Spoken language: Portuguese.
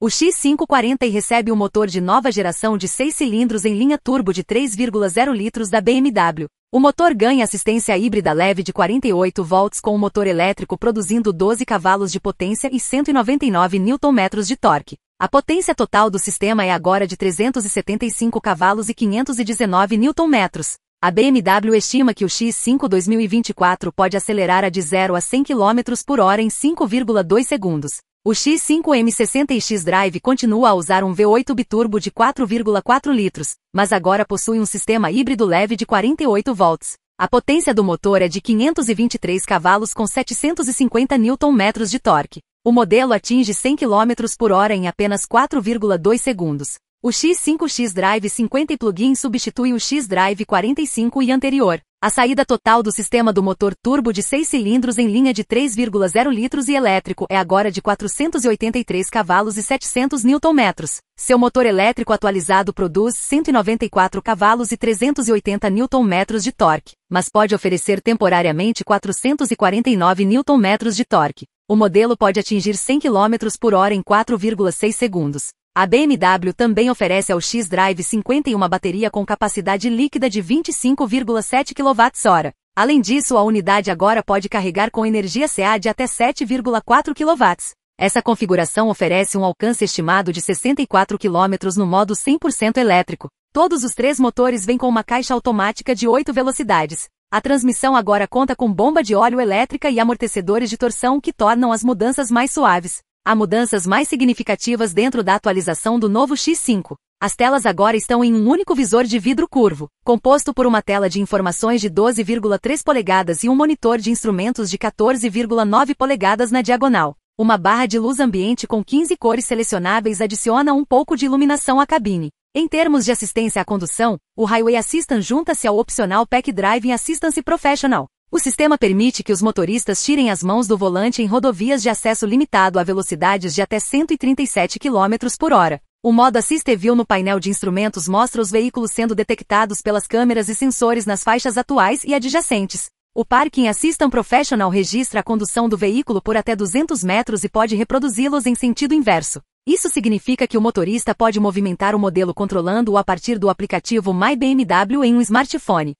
O X540 recebe o um motor de nova geração de 6 cilindros em linha turbo de 3,0 litros da BMW. O motor ganha assistência híbrida leve de 48 volts com o um motor elétrico produzindo 12 cavalos de potência e 199 Nm de torque. A potência total do sistema é agora de 375 cavalos e 519 Nm. A BMW estima que o X5 2024 pode acelerar a de 0 a 100 km por hora em 5,2 segundos. O X5M60X Drive continua a usar um V8 biturbo de 4,4 litros, mas agora possui um sistema híbrido leve de 48 volts. A potência do motor é de 523 cavalos com 750 Nm de torque. O modelo atinge 100 km por hora em apenas 4,2 segundos. O X5X Drive 50 in substitui o X Drive 45 e anterior, a saída total do sistema do motor turbo de 6 cilindros em linha de 3,0 litros e elétrico é agora de 483 cavalos e 700 Nm. Seu motor elétrico atualizado produz 194 cavalos e 380 Nm de torque, mas pode oferecer temporariamente 449 Nm de torque. O modelo pode atingir 100 km por hora em 4,6 segundos. A BMW também oferece ao X-Drive 51 bateria com capacidade líquida de 25,7 kWh. Além disso, a unidade agora pode carregar com energia CA de até 7,4 kW. Essa configuração oferece um alcance estimado de 64 km no modo 100% elétrico. Todos os três motores vêm com uma caixa automática de 8 velocidades. A transmissão agora conta com bomba de óleo elétrica e amortecedores de torção que tornam as mudanças mais suaves. Há mudanças mais significativas dentro da atualização do novo X5. As telas agora estão em um único visor de vidro curvo, composto por uma tela de informações de 12,3 polegadas e um monitor de instrumentos de 14,9 polegadas na diagonal. Uma barra de luz ambiente com 15 cores selecionáveis adiciona um pouco de iluminação à cabine. Em termos de assistência à condução, o Highway Assistant junta-se ao opcional Pack Driving Assistance Professional, o sistema permite que os motoristas tirem as mãos do volante em rodovias de acesso limitado a velocidades de até 137 km por hora. O modo Assist View no painel de instrumentos mostra os veículos sendo detectados pelas câmeras e sensores nas faixas atuais e adjacentes. O Parking Assistant Professional registra a condução do veículo por até 200 metros e pode reproduzi-los em sentido inverso. Isso significa que o motorista pode movimentar o modelo controlando-o a partir do aplicativo My BMW em um smartphone.